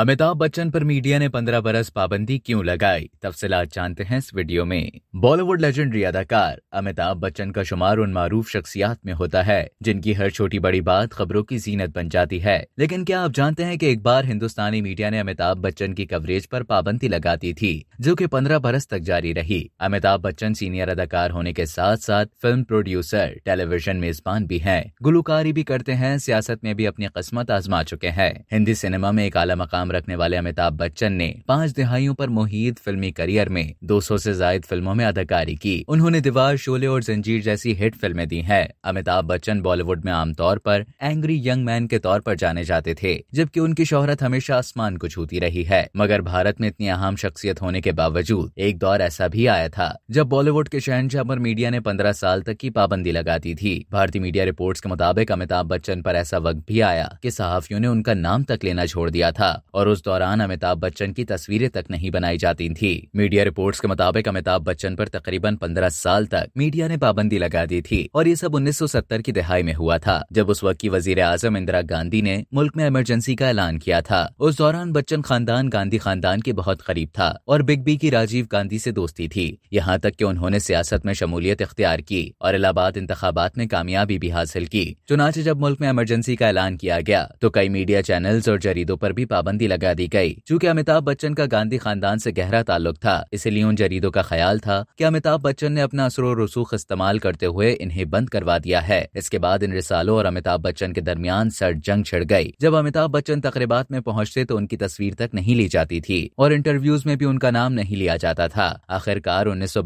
अमिताभ बच्चन पर मीडिया ने 15 बरस पाबंदी क्यों लगाई तफसलात जानते हैं इस वीडियो में बॉलीवुड लेजेंडरी अदाकार अमिताभ बच्चन का शुमार उन मारूफ शख्सियात में होता है जिनकी हर छोटी बड़ी बात खबरों की जीनत बन जाती है लेकिन क्या आप जानते हैं कि एक बार हिंदुस्तानी मीडिया ने अमिताभ बच्चन की कवरेज पर पाबंदी लगा दी थी जो की पंद्रह बरस तक जारी रही अमिताभ बच्चन सीनियर अदाकार होने के साथ साथ फिल्म प्रोड्यूसर टेलीविजन मेजबान भी है गुलकारी भी करते हैं सियासत में भी अपनी किस्मत आजमा चुके हैं हिंदी सिनेमा में एक आला नाम रखने वाले अमिताभ बच्चन ने पांच दिहाइयों पर मोहित फिल्मी करियर में 200 से जायद फिल्मों में अदाकारी की उन्होंने दीवार शोले और जंजीर जैसी हिट फिल्में दी हैं अमिताभ बच्चन बॉलीवुड में आमतौर पर एंग्री यंग मैन के तौर पर जाने जाते थे जबकि उनकी शोहरत हमेशा आसमान को छूती रही है मगर भारत में इतनी अहम शख्सियत होने के बावजूद एक दौर ऐसा भी आया था जब बॉलीवुड के शहनशाह पर मीडिया ने पंद्रह साल तक की पाबंदी लगा दी थी भारतीय मीडिया रिपोर्ट के मुताबिक अमिताभ बच्चन पर ऐसा वक्त भी आया की सहाफियों ने उनका नाम तक लेना छोड़ दिया था और उस दौरान अमिताभ बच्चन की तस्वीरें तक नहीं बनाई जाती थी मीडिया रिपोर्ट्स के मुताबिक अमिताभ बच्चन पर तकरीबन 15 साल तक मीडिया ने पाबंदी लगा दी थी और ये सब 1970 की दहाई में हुआ था जब उस वक्त की वजीर आजम इंदिरा गांधी ने मुल्क में इमरजेंसी का ऐलान किया था उस दौरान बच्चन खानदान गांधी खानदान के बहुत करीब था और बिग बी की राजीव गांधी से दोस्ती थी यहाँ तक की उन्होंने सियासत में शमूलियत इख्तियार की और इलाहाबाद इंतबात में कामयाबी भी हासिल की चुनाचे जब मुल्क में इमरजेंसी का ऐलान किया गया तो कई मीडिया चैनल्स और जरीदों पर भी पाबंदी पाबंदी लगा दी गई चूंकि अमिताभ बच्चन का गांधी खानदान से गहरा ताल्लुक था इसलिए उन जरीदों का ख्याल था कि अमिताभ बच्चन ने अपना असर रसूख इस्तेमाल करते हुए इन्हें बंद करवा दिया है इसके बाद इन रिसालों और अमिताभ बच्चन के दरमियान सर जंग छिड़ गई जब अमिताभ बच्चन तकरीबा में पहुंचते तो उनकी तस्वीर तक नहीं ली जाती थी और इंटरव्यूज में भी उनका नाम नहीं लिया जाता था आखिरकार उन्नीस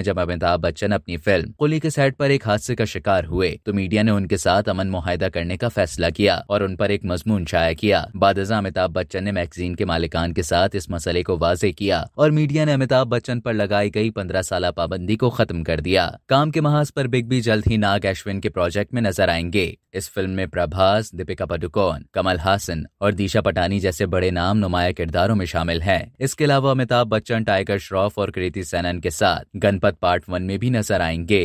में जब अमिताभ बच्चन अपनी फिल्म कुली के सेट पर एक हादसे का शिकार हुए तो मीडिया ने उनके साथ अमन मुहिदा करने का फैसला किया और उन पर एक मजमून शाया किया बादजा अमिताभ बच्चन ने मैगजीन के मालिकान के साथ इस मसले को वाजे किया और मीडिया ने अमिताभ बच्चन पर लगाई गई पंद्रह साल पाबंदी को खत्म कर दिया काम के महाज पर बिग बी जल्द ही नाग एश्विन के प्रोजेक्ट में नजर आएंगे इस फिल्म में प्रभास दीपिका पडुकोन कमल हासन और दिशा पटानी जैसे बड़े नाम नुमाया किरदारों में शामिल हैं। इसके अलावा अमिताभ बच्चन टाइगर श्रॉफ और कृति सैनन के साथ गणपत पार्ट वन में भी नजर आएंगे